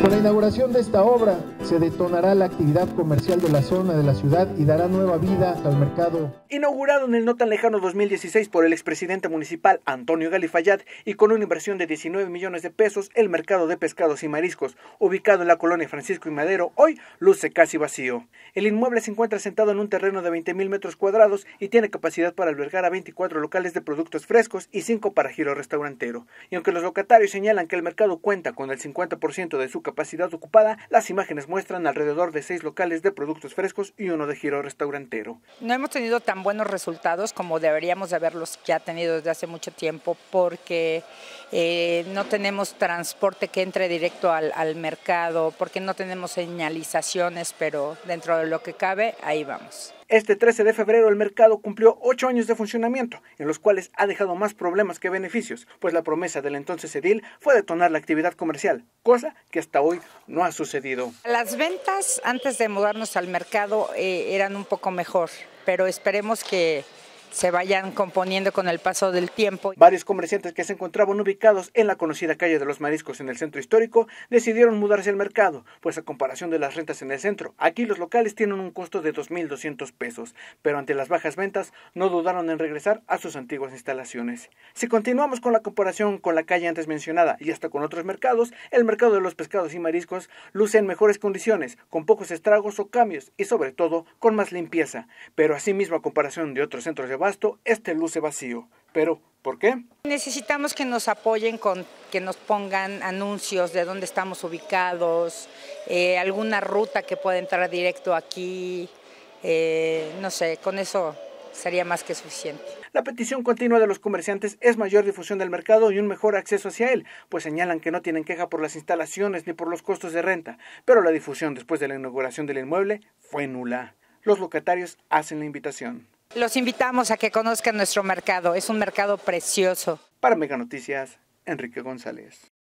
Con la inauguración de esta obra se detonará la actividad comercial de la zona de la ciudad y dará nueva vida al mercado. Inaugurado en el no tan lejano 2016 por el expresidente municipal Antonio Galifayat y con una inversión de 19 millones de pesos, el mercado de pescados y mariscos, ubicado en la colonia Francisco y Madero, hoy luce casi vacío. El inmueble se encuentra sentado en un terreno de 20 mil metros cuadrados y tiene capacidad para albergar a 24 locales de productos frescos y 5 para giro restaurantero. Y aunque los locatarios señalan que el mercado cuenta con el 50% de su capacidad ocupada, las imágenes muestran alrededor de seis locales de productos frescos y uno de giro restaurantero. No hemos tenido tan buenos resultados como deberíamos de haberlos ya tenido desde hace mucho tiempo porque eh, no tenemos transporte que entre directo al mercado, porque no tenemos señalizaciones, pero dentro de lo que cabe, ahí vamos. Este 13 de febrero el mercado cumplió 8 años de funcionamiento, en los cuales ha dejado más problemas que beneficios, pues la promesa del entonces edil fue detonar la actividad comercial, cosa que hasta hoy no ha sucedido. Las ventas antes de mudarnos al mercado eh, eran un poco mejor, pero esperemos que se vayan componiendo con el paso del tiempo. Varios comerciantes que se encontraban ubicados en la conocida calle de los Mariscos en el centro histórico decidieron mudarse al mercado, pues a comparación de las rentas en el centro, aquí los locales tienen un costo de 2.200 pesos, pero ante las bajas ventas no dudaron en regresar a sus antiguas instalaciones. Si continuamos con la comparación con la calle antes mencionada y hasta con otros mercados, el mercado de los pescados y mariscos luce en mejores condiciones, con pocos estragos o cambios y sobre todo con más limpieza, pero asimismo a comparación de otros centros de Basto este luce vacío. Pero, ¿por qué? Necesitamos que nos apoyen con que nos pongan anuncios de dónde estamos ubicados, eh, alguna ruta que pueda entrar directo aquí, eh, no sé, con eso sería más que suficiente. La petición continua de los comerciantes es mayor difusión del mercado y un mejor acceso hacia él, pues señalan que no tienen queja por las instalaciones ni por los costos de renta, pero la difusión después de la inauguración del inmueble fue nula. Los locatarios hacen la invitación. Los invitamos a que conozcan nuestro mercado, es un mercado precioso. Para Mega Noticias, Enrique González.